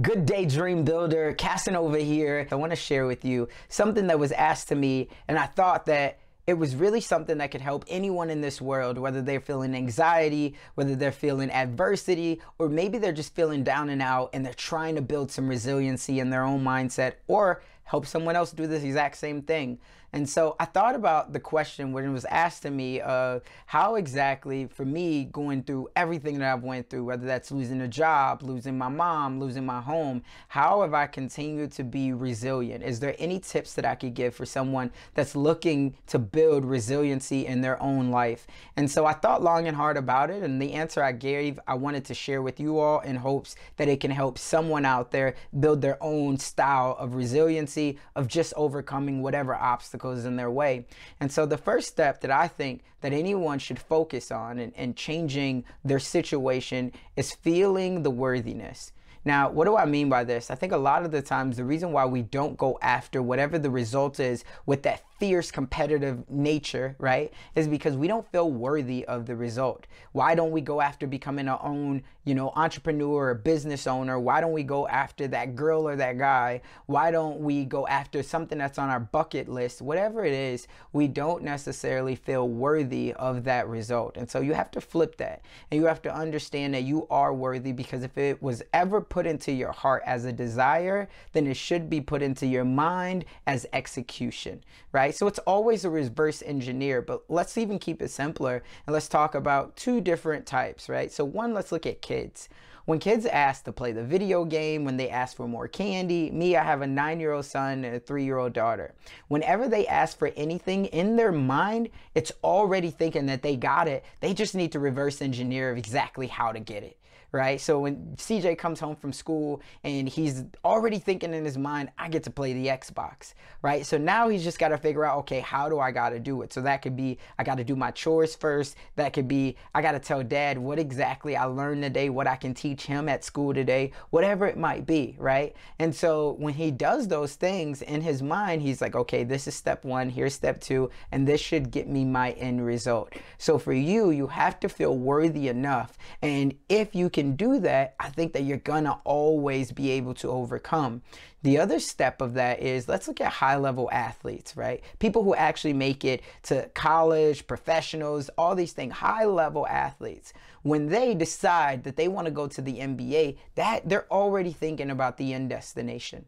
Good day, dream builder. Casting over here. I want to share with you something that was asked to me, and I thought that it was really something that could help anyone in this world, whether they're feeling anxiety, whether they're feeling adversity, or maybe they're just feeling down and out and they're trying to build some resiliency in their own mindset, or help someone else do this exact same thing. And so I thought about the question when it was asked to me uh, how exactly for me going through everything that I've went through, whether that's losing a job, losing my mom, losing my home, how have I continued to be resilient? Is there any tips that I could give for someone that's looking to build resiliency in their own life? And so I thought long and hard about it and the answer I gave I wanted to share with you all in hopes that it can help someone out there build their own style of resiliency tendency of just overcoming whatever obstacles in their way. And so the first step that I think that anyone should focus on and, and changing their situation is feeling the worthiness. Now, what do I mean by this? I think a lot of the times the reason why we don't go after whatever the result is with that fierce competitive nature, right, is because we don't feel worthy of the result. Why don't we go after becoming our own, you know, entrepreneur or business owner? Why don't we go after that girl or that guy? Why don't we go after something that's on our bucket list? Whatever it is, we don't necessarily feel worthy of that result. And so you have to flip that and you have to understand that you are worthy because if it was ever put into your heart as a desire, then it should be put into your mind as execution, right? So it's always a reverse engineer, but let's even keep it simpler and let's talk about two different types, right? So one, let's look at kids. When kids ask to play the video game, when they ask for more candy, me, I have a nine year old son and a three year old daughter. Whenever they ask for anything in their mind, it's already thinking that they got it. They just need to reverse engineer exactly how to get it right? So when CJ comes home from school and he's already thinking in his mind, I get to play the Xbox, right? So now he's just got to figure out, okay, how do I got to do it? So that could be, I got to do my chores first. That could be, I got to tell dad what exactly I learned today, what I can teach him at school today, whatever it might be, right? And so when he does those things in his mind, he's like, okay, this is step one, here's step two, and this should get me my end result. So for you, you have to feel worthy enough. And if you can can do that, I think that you're gonna always be able to overcome. The other step of that is let's look at high level athletes, right? People who actually make it to college, professionals, all these things, high level athletes. When they decide that they wanna go to the NBA, that they're already thinking about the end destination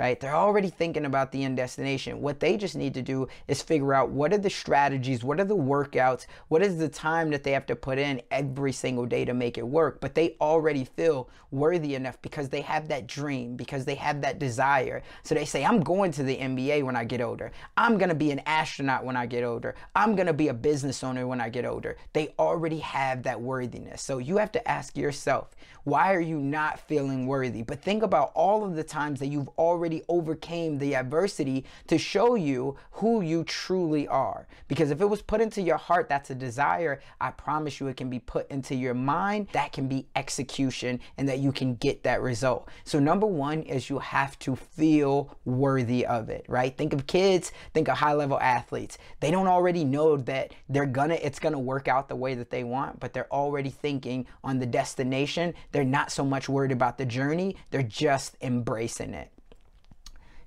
right? They're already thinking about the end destination. What they just need to do is figure out what are the strategies, what are the workouts, what is the time that they have to put in every single day to make it work. But they already feel worthy enough because they have that dream, because they have that desire. So they say, I'm going to the NBA when I get older. I'm going to be an astronaut when I get older. I'm going to be a business owner when I get older. They already have that worthiness. So you have to ask yourself, why are you not feeling worthy? But think about all of the times that you've already already overcame the adversity to show you who you truly are. Because if it was put into your heart, that's a desire, I promise you it can be put into your mind, that can be execution, and that you can get that result. So, number one is you have to feel worthy of it, right? Think of kids, think of high level athletes. They don't already know that they're gonna, it's gonna work out the way that they want, but they're already thinking on the destination. They're not so much worried about the journey, they're just embracing it.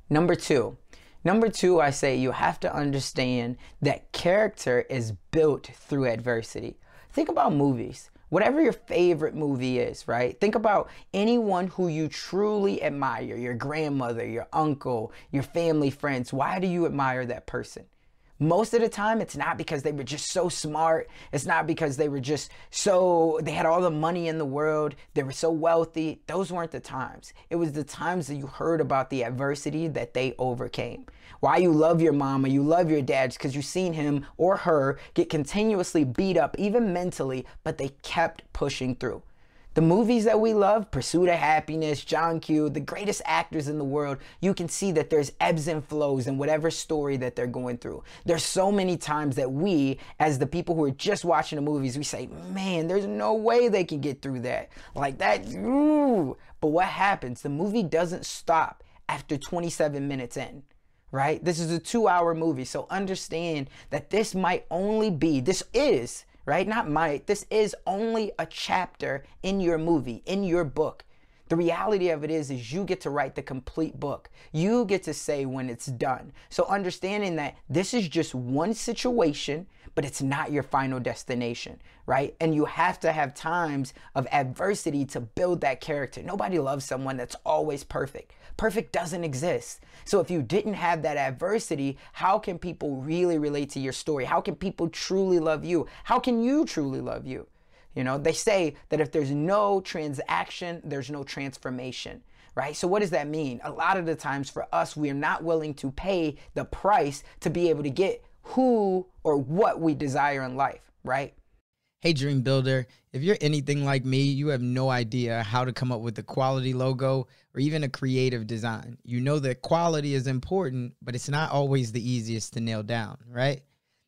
Number two, number two, I say you have to understand that character is built through adversity. Think about movies. Whatever your favorite movie is, right? Think about anyone who you truly admire your grandmother, your uncle, your family, friends. Why do you admire that person? most of the time it's not because they were just so smart it's not because they were just so they had all the money in the world they were so wealthy those weren't the times it was the times that you heard about the adversity that they overcame why you love your mama you love your dad because you've seen him or her get continuously beat up even mentally but they kept pushing through the movies that we love, Pursuit of Happiness, John Q, the greatest actors in the world, you can see that there's ebbs and flows in whatever story that they're going through. There's so many times that we, as the people who are just watching the movies, we say, man, there's no way they can get through that. Like that, ooh. But what happens? The movie doesn't stop after 27 minutes in right? This is a two hour movie. So understand that this might only be, this is right? Not might. This is only a chapter in your movie, in your book. The reality of it is is you get to write the complete book. You get to say when it's done. So understanding that this is just one situation but it's not your final destination, right? And you have to have times of adversity to build that character. Nobody loves someone that's always perfect. Perfect doesn't exist. So if you didn't have that adversity, how can people really relate to your story? How can people truly love you? How can you truly love you? You know, they say that if there's no transaction, there's no transformation, right? So, what does that mean? A lot of the times for us, we are not willing to pay the price to be able to get who or what we desire in life, right? Hey, Dream Builder, if you're anything like me, you have no idea how to come up with a quality logo or even a creative design. You know that quality is important, but it's not always the easiest to nail down, right?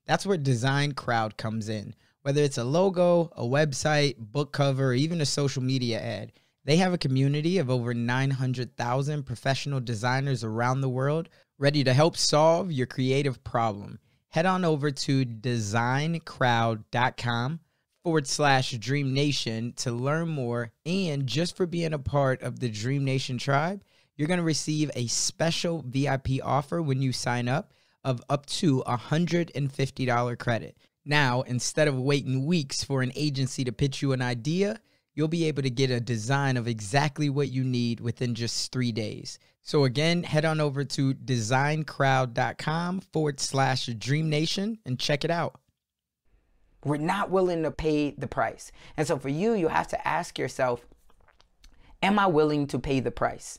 That's where Design Crowd comes in. Whether it's a logo, a website, book cover, or even a social media ad, they have a community of over 900,000 professional designers around the world ready to help solve your creative problem head on over to designcrowd.com forward slash Dream Nation to learn more. And just for being a part of the Dream Nation tribe, you're going to receive a special VIP offer when you sign up of up to $150 credit. Now, instead of waiting weeks for an agency to pitch you an idea, you'll be able to get a design of exactly what you need within just three days. So again, head on over to designcrowd.com forward slash dream nation and check it out. We're not willing to pay the price. And so for you, you have to ask yourself, am I willing to pay the price?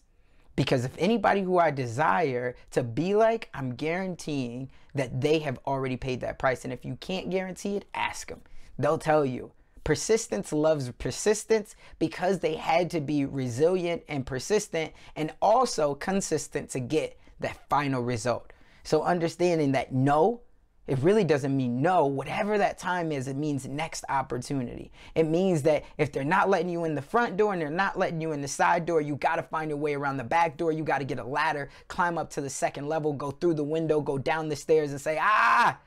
Because if anybody who I desire to be like, I'm guaranteeing that they have already paid that price. And if you can't guarantee it, ask them. They'll tell you. Persistence loves persistence because they had to be resilient and persistent and also consistent to get that final result. So understanding that no, it really doesn't mean no. Whatever that time is, it means next opportunity. It means that if they're not letting you in the front door and they're not letting you in the side door, you got to find a way around the back door. You got to get a ladder, climb up to the second level, go through the window, go down the stairs and say, ah,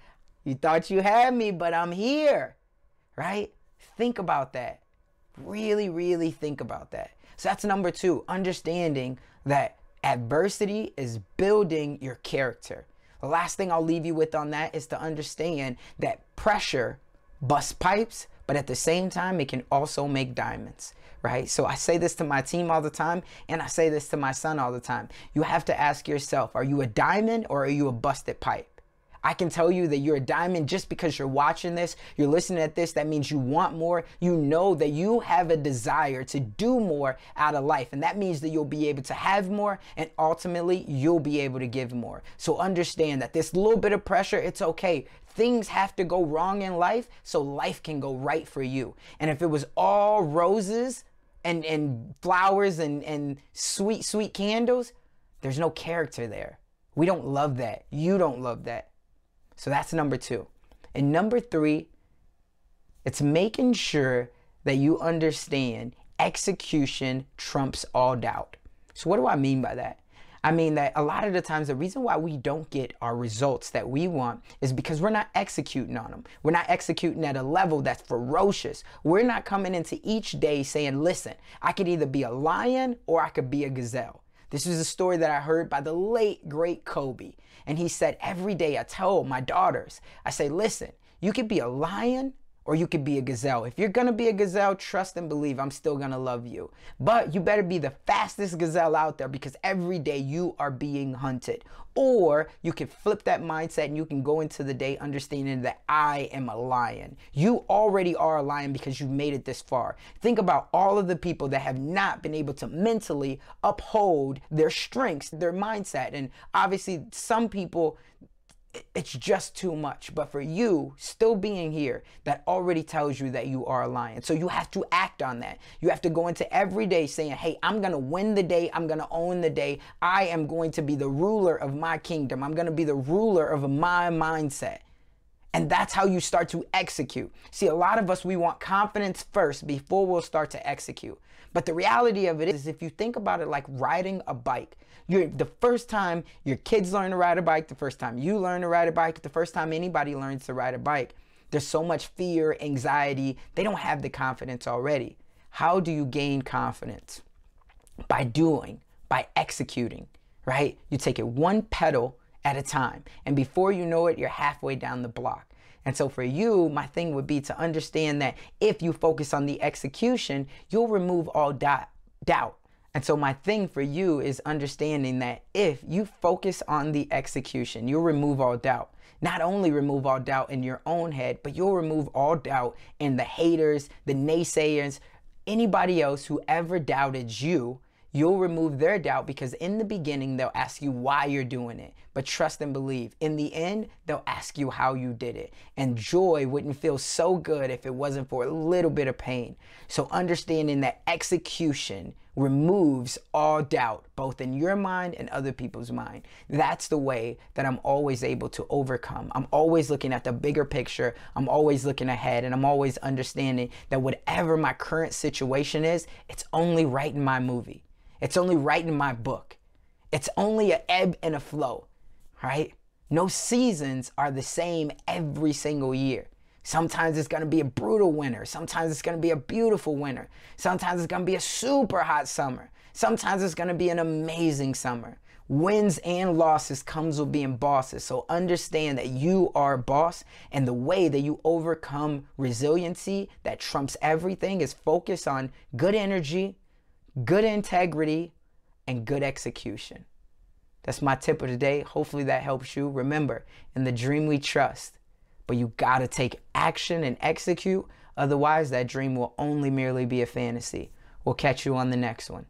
you thought you had me, but I'm here, right? Think about that. Really, really think about that. So that's number two, understanding that adversity is building your character. The last thing I'll leave you with on that is to understand that pressure busts pipes, but at the same time, it can also make diamonds, right? So I say this to my team all the time, and I say this to my son all the time. You have to ask yourself, are you a diamond or are you a busted pipe? I can tell you that you're a diamond just because you're watching this, you're listening at this. That means you want more. You know that you have a desire to do more out of life. And that means that you'll be able to have more and ultimately you'll be able to give more. So understand that this little bit of pressure, it's okay. Things have to go wrong in life so life can go right for you. And if it was all roses and, and flowers and, and sweet, sweet candles, there's no character there. We don't love that. You don't love that. So that's number two. And number three, it's making sure that you understand execution trumps all doubt. So, what do I mean by that? I mean that a lot of the times the reason why we don't get our results that we want is because we're not executing on them. We're not executing at a level that's ferocious. We're not coming into each day saying, listen, I could either be a lion or I could be a gazelle. This was a story that I heard by the late, great Kobe. And he said, Every day I tell my daughters, I say, listen, you can be a lion or you could be a gazelle. If you're gonna be a gazelle, trust and believe I'm still gonna love you. But you better be the fastest gazelle out there because every day you are being hunted. Or you can flip that mindset and you can go into the day understanding that I am a lion. You already are a lion because you made it this far. Think about all of the people that have not been able to mentally uphold their strengths, their mindset. And obviously, some people, it's just too much. But for you, still being here, that already tells you that you are a lion. So you have to act on that. You have to go into every day saying, hey, I'm going to win the day. I'm going to own the day. I am going to be the ruler of my kingdom. I'm going to be the ruler of my mindset. And that's how you start to execute. See, a lot of us, we want confidence first before we'll start to execute. But the reality of it is, if you think about it like riding a bike, you're, the first time your kids learn to ride a bike, the first time you learn to ride a bike, the first time anybody learns to ride a bike, there's so much fear, anxiety. They don't have the confidence already. How do you gain confidence? By doing, by executing, right? You take it one pedal at a time. And before you know it, you're halfway down the block. And so for you, my thing would be to understand that if you focus on the execution, you'll remove all doubt. And so my thing for you is understanding that if you focus on the execution, you'll remove all doubt. Not only remove all doubt in your own head, but you'll remove all doubt in the haters, the naysayers, anybody else who ever doubted you you'll remove their doubt because in the beginning, they'll ask you why you're doing it. But trust and believe. In the end, they'll ask you how you did it. And joy wouldn't feel so good if it wasn't for a little bit of pain. So understanding that execution removes all doubt, both in your mind and other people's mind. That's the way that I'm always able to overcome. I'm always looking at the bigger picture. I'm always looking ahead and I'm always understanding that whatever my current situation is, it's only right in my movie. It's only right in my book. It's only an ebb and a flow, right? No seasons are the same every single year. Sometimes it's gonna be a brutal winter. Sometimes it's gonna be a beautiful winter. Sometimes it's gonna be a super hot summer. Sometimes it's gonna be an amazing summer. Wins and losses comes with being bosses. So understand that you are a boss and the way that you overcome resiliency that trumps everything is focus on good energy, good integrity, and good execution. That's my tip of the day. Hopefully that helps you. Remember, in the dream we trust, but you gotta take action and execute. Otherwise, that dream will only merely be a fantasy. We'll catch you on the next one.